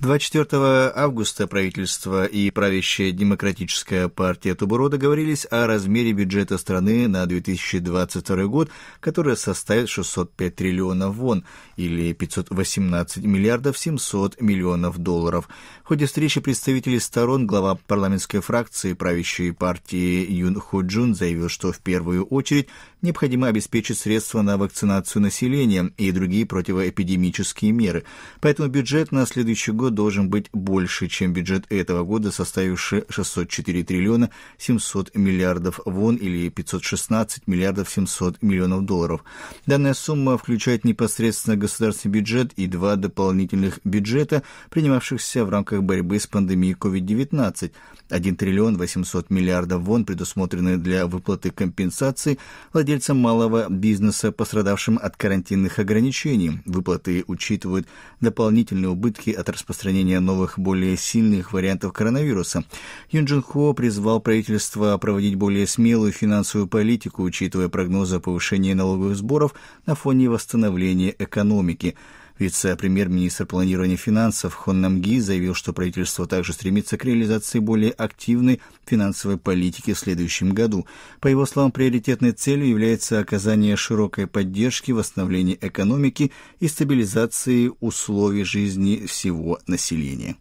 24 августа правительство и правящая демократическая партия Тубурода договорились о размере бюджета страны на 2022 год, который составит 605 триллионов вон или 518 миллиардов 700 миллионов долларов. В ходе встречи представителей сторон глава парламентской фракции правящей партии Юн Ху Джун заявил, что в первую очередь необходимо обеспечить средства на вакцинацию населения и другие противоэпидемические меры. Поэтому бюджет на следующий год году должен быть больше, чем бюджет этого года, составивший 604 триллиона 700 миллиардов вон или 516 миллиардов 700 миллионов долларов. Данная сумма включает непосредственно государственный бюджет и два дополнительных бюджета, принимавшихся в рамках борьбы с пандемией COVID-19. 1 триллион 800 миллиардов вон предусмотрены для выплаты компенсации владельцам малого бизнеса, пострадавшим от карантинных ограничений. Выплаты учитывают дополнительные убытки от распространения распространения новых, более сильных вариантов коронавируса. Юн Джин Хо призвал правительство проводить более смелую финансовую политику, учитывая прогнозы повышения налоговых сборов на фоне восстановления экономики – Вице-премьер-министр планирования финансов Хон Намги заявил, что правительство также стремится к реализации более активной финансовой политики в следующем году. По его словам, приоритетной целью является оказание широкой поддержки восстановления экономики и стабилизации условий жизни всего населения.